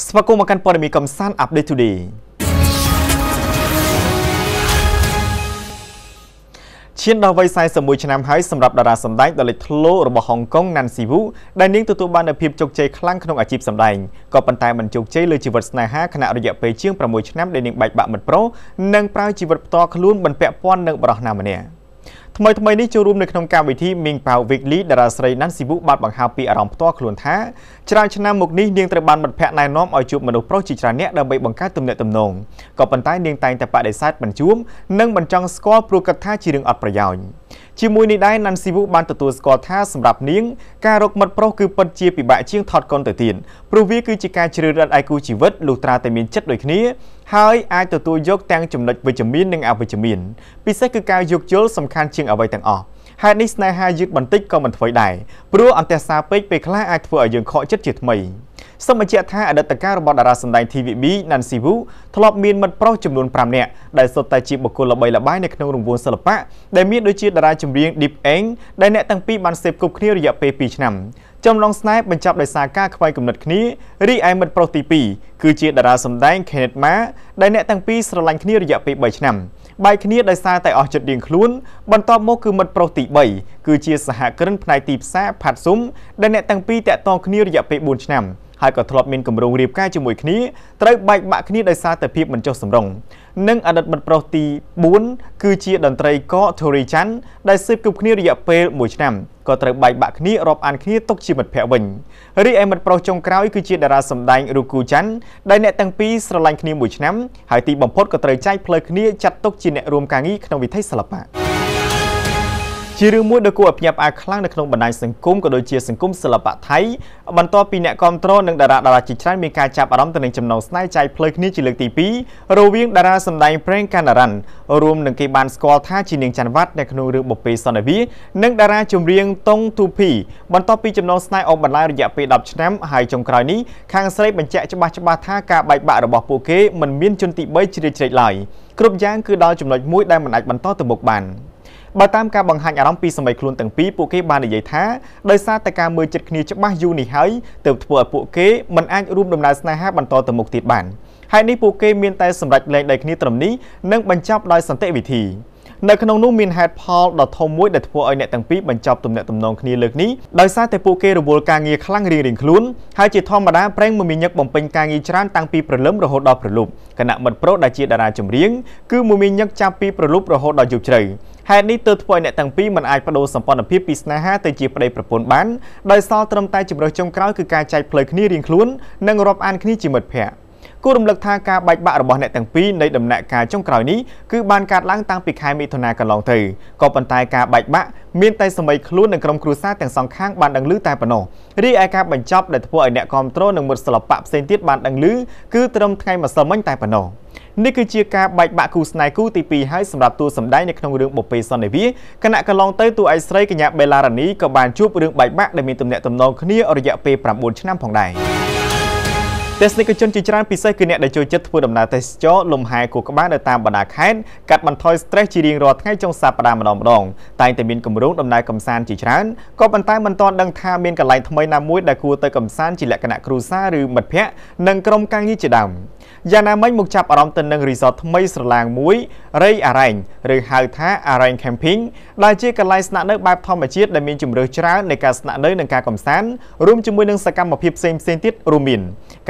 ស្វាគមន៍មកកាន់ព័ត៌មានកំសាន្ត Update Today ឈានដល់វ័យ41ឆ្នាំហើយសម្រាប់តារាសម្ដែងដ៏លេចធ្លោរបស់ហុងកុង Nancy Wu ដែលនាងទទួលបាននូវភាពជោគជ័យខ្លាំងក្នុងអាជីពសម្ដែងក៏ប៉ុន្តែមិនជោគជ័យលើជីវិតស្នេហាខណៈរយៈពេលជាង6ឆ្នាំដែលនាងបែកបាក់មិត្តប្រុសនិងប្រើជីវិតផ្ទាល់ខ្លួនមិនពាក់ព័ន្ធនឹងបរិះណាម្នាក់។ថ្មីថ្មីនេះចូលរួមនៅក្នុងកម្មវិធី Ming Pao Weekly តារាស្រីណាន់ស៊ីវុបានបង្ហាញពីអារម្មណ៍ផ្ទាល់ខ្លួនថាច្រើនឆ្នាំមកនេះនាងត្រូវបានមិត្តភ័ក្តិណែនាំឲ្យជួបមនុស្សប្រុសជាច្រើនអ្នកដើម្បីបង្កើតទំនាក់ទំនងក៏ប៉ុន្តែនាងតែងតែបដិសេធមិនជួបនិងមិនចង់ស្គាល់ព្រោះគិតថាជារឿងអត់ប្រយោជន៍។ជាមួយនេះដែរណាន់ស៊ីវូបានទទួលស្គាល់ថាសម្រាប់នាងការរកមិត្តប្រុសគឺពិតជាពិបាកជាងថតកុនទៅទៀតព្រោះវាគឺជាការជ្រើសរើសឯគូជីវិតលុះត្រាតែមានចិត្តដូចគ្នាហើយអាចទទួលយកទាំងចំណុចវិជ្ជមាននិងអវិជ្ជមានពិសេសគឺការយោគយល់សំខាន់ជាងអ្វីទាំងអស់ហេតុនេះស្នេហាយឺតបន្តិចក៏មិនធ្វើដែរព្រោះអន្តរសារពេកពេលខ្លះអាចធ្វើឲ្យយើងខកចិត្តជាថ្មី។សូមបញ្ជាក់ថាអតីតកាលរបស់តារាសម្ដែង TVB Nancy Wu ធ្លាប់មានមិត្តប្រុសចំនួន5នាក់ដែលសុទ្ធតែជាបុគ្គលល្បីល្បាញនៅក្នុងរង្វង់សិល្បៈដែលមានដូចជាតារាចម្រៀង Deep Eng ដែលអ្នកទាំងពីរបានសេពគប់គ្នារយៈពេល2ឆ្នាំចំណងស្នេហ៍បញ្ចប់ដោយសារការខ្វែងគំនិតគ្នារីឯមិត្តប្រុសទី2គឺជាតារាសម្ដែង Kenneth Ma ដែលអ្នកទាំងពីរស្រឡាញ់គ្នារយៈពេល3ឆ្នាំបែកគ្នាដោយសារតែអស់ចិត្តរៀងខ្លួនបន្ទាប់មកគឺមិត្តប្រុសទី3គឺជាសហគ្រិនផ្នែកទីផ្សារផាត់ស៊ុំដែលអ្នកទាំងពីរតាក់ទងគ្នារយៈពេល4ឆ្នាំហើយក៏ធ្លាប់មានគម្រោងរៀបការជាមួយគ្នាត្រូវបែកបាក់គ្នាដោយសារតែភាពមិនចុះសម្រុងនិង អតីតមិត្តប្រុសទី4គឺជាតន្ត្រីកធូរីចាន់ដែលស៊ើបគប់គ្នារយៈពេល1ឆ្នាំក៏ត្រូវបែកបាក់គ្នារាប់អានគ្នាទុកជាមិត្តភក្តិវិញរីឯមិត្តប្រុសចុងក្រោយគឺជាតារាសម្ដែងរូគូចាន់ដែលអ្នកទាំងពីរស្រឡាញ់គ្នា1ឆ្នាំហើយទីបំផុតក៏ត្រូវចែកផ្លូវគ្នាចាត់ទុកជាអ្នករួមការងារក្នុងវិថីសិល្បៈជារឿងមួយដែលគួរឲ្យភ្ញាក់ផ្អើលខ្លាំងនៅក្នុងបណ្ដាញសង្គមក៏ដូចជាសង្គមសិល្បៈថៃបន្ទាប់ពីអ្នកគ្រប់គ្រងនិងតារាតារាជាច្រើនមានការចាប់អារម្មណ៍ទៅនឹងចំណងស្នេហ៍ចែកផ្លូវគ្នាជាលើកទី2រវាងតារាសម្ដែងប្រេងកាណារ៉ាន់រួមនឹងគេបានស្គាល់ថាជានាងច័ន្ទវត្តនៅក្នុងរឿងបុព្វេសន្និវាសនិងតារាចម្រៀងតុងទូភីបន្ទាប់ពីចំណងស្នេហ៍អបបន្លាយរយៈពេល10ឆ្នាំហើយចុងក្រោយនេះខាងស្រីបញ្ជាក់ច្បាស់ច្បាស់ថាការបែកបាក់របស់ពួកគេមិនមានជនទី3ជ្រៀតជ្រែកឡើយគ្រប់យ៉ាងគឺដល់ចំណុចមួយដែលមិនអាចបន្តទៅមុខបាន។បើតាមការបង្ហាញអារម្មណ៍ពីសម័យខ្លួនទាំងពីរពួកគេបាននិយាយថាដោយសារតែការមើលចិត្តគ្នាច្បាស់យូរនេះហើយទើបធ្វើឲ្យពួកគេមិនអាចរួមដំណើរស្នេហាបន្តទៅមុខទៀតបានហើយនេះពួកគេមានតែសម្រេចលែងដោយគ្នាត្រឹមនេះនិងបញ្ចប់ដោយសន្តិវិធី។នៅក្នុងនោះមានហេតុផលដ៏ធំមួយដែលធ្វើឲ្យអ្នកទាំងពីរបញ្ចប់ទំនាក់ទំនងគ្នាលើកនេះដោយសារតែពួកគេរវល់ការងារខ្លាំងរៀងៗខ្លួនហើយជាធម្មតាប្រេងមមាញឹកបំពេញការងារច្រើនតាំងពីព្រលឹមរហូតដល់ព្រលប់គណៈមិត្តប្រុសដែលជាតារាចម្រៀងគឺមមាញឹកចាប់ពីព្រលប់រហូតដល់យប់ជ្រៅហេតុនេះទើបធ្វើឲ្យអ្នកទាំងពីរមិនអាចបដូរសម្ព័ន្ធភាពពីស្នេហាទៅជាប្តីប្រពន្ធបានដោយសារត្រឹមតែជំរើសចុងក្រោយគឺការចែកផ្លូវគ្នារៀងខ្លួន និងរាប់អានគ្នាជាមិត្តភក្តិគួររំលឹកថាការបែកបាក់របស់អ្នកទាំងពីរនៃដំណាក់កាលចុងក្រោយនេះគឺបានកើតឡើងតាំងពីខែមិថុនាកន្លងទៅក៏ប៉ុន្តែការបែកបាក់មានតែសម័យខ្លួននៅក្រុមគ្រួសារទាំងសងខាងបានដឹងឮតែប៉ុណ្ណោះរីឯការបញ្ចប់ដែលធ្វើឲ្យអ្នកគ្រប់គ្រងនិងមុតសិល្បៈផ្សេងទៀតបានដឹងឮគឺត្រឹមថ្ងៃម្សិលមិញតែប៉ុណ្ណោះនេះគឺជាការបែកបាក់គូស្នេហ៍គូទី2ហើយសម្រាប់តួសម្ដែងនៅក្នុងរឿងបុព្វេសន្និវាសគណៈកន្លងទៅតួឯកស្រីកញ្ញាបេឡារ៉ានីក៏បានជួបរឿងបែកបាក់ដែលមានទំនាក់ទំនងគ្នារយៈពេល9ឆ្នាំផងដែរទេសនិកជនជាច្រើនពិសេសគឺអ្នកដែលចូលចិត្តធ្វើដំណើរទេសចរលំហែគូក្បាលនៅតាមបណ្ដាខេត្តកាត់បន្ថយ stress ជារៀងរាល់ថ្ងៃចុងសប្ដាហ៍ម្ដងម្ដងតែងតែមានគម្រោងដំណើរកម្សាន្តជាច្រើនក៏ប៉ុន្តែមិនទាន់ដឹងថាមានកន្លែងថ្មីណាមួយដែលគួរទៅកម្សាន្តជាលក្ខណៈគ្រួសារឬមិត្តភ័ក្តិនិងក្រុមការងារជាដើម។យ៉ាងណាមិញមកចាប់អារម្មណ៍ទៅនឹងរីសតថ្មីស្រឡាងមួយរៃអារ៉ែងឬហៅថា Arrange Camping ដែលជាកន្លែងស្នាក់នៅបែបធម្មជាតិដែលមានជម្រើសច្រើននៃការស្នាក់នៅនិងការកម្សាន្តរួមជាមួយនឹងសកម្មភាពផ្សេងផ្សេងទៀតរួមមាន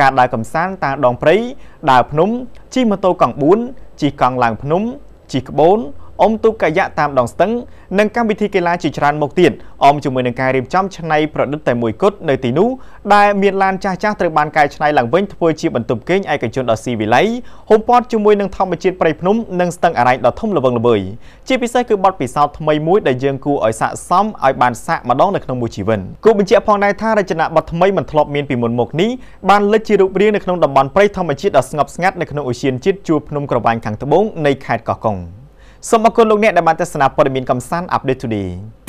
ការដើរកម្សាន្តតាមដងព្រៃដើរភ្នំជិះម៉ូតូកង់4ជិះកង់ឡើងភ្នំជិះក្បូនអមទូកយៈតាមដងស្ទឹងនិងកម្មវិធីកីឡាជាច្រើនមុខទៀតអមជាមួយនឹងការរៀបចំឆ្នៃប្រឌិតតែមួយគត់នៅទីនោះដែលមានឡានចាស់ចាស់ត្រូវបានកែច្នៃឡើងវិញធ្វើជាបន្ទប់គេងឯកជនដ៏ស៊ីវិល័យហូបព័ទ្ធជាមួយនឹងធម្មជាតិព្រៃភ្នំនិងស្ទឹងអរ៉ៃដ៏ធំល្វឹងល្វើយជាពិសេសគឺបទពិសោធន៍ថ្មីមួយដែលយើងគួរឲ្យសាកសមឲ្យបានសាកម្ដងនៅក្នុងមួយជីវិតគូបញ្ជាក់ផងដែរថារចនាប័ទ្មថ្មីមិនធ្លាប់មានពីមុនមកនេះបានលេចជារូបរាងនៅក្នុងតំបន់ព្រៃធម្មជាតិដ៏ស្ងប់ស្ងាត់នៅក្នុងឧទ្យានជាតិជួរភ្នំក្រវាញខាងត្បូងនៃខេត្តកោះកុង។សូមអរគុណលោកអ្នកដែលបានទស្សនាព័ត៌មានកំសាន្ត Update Today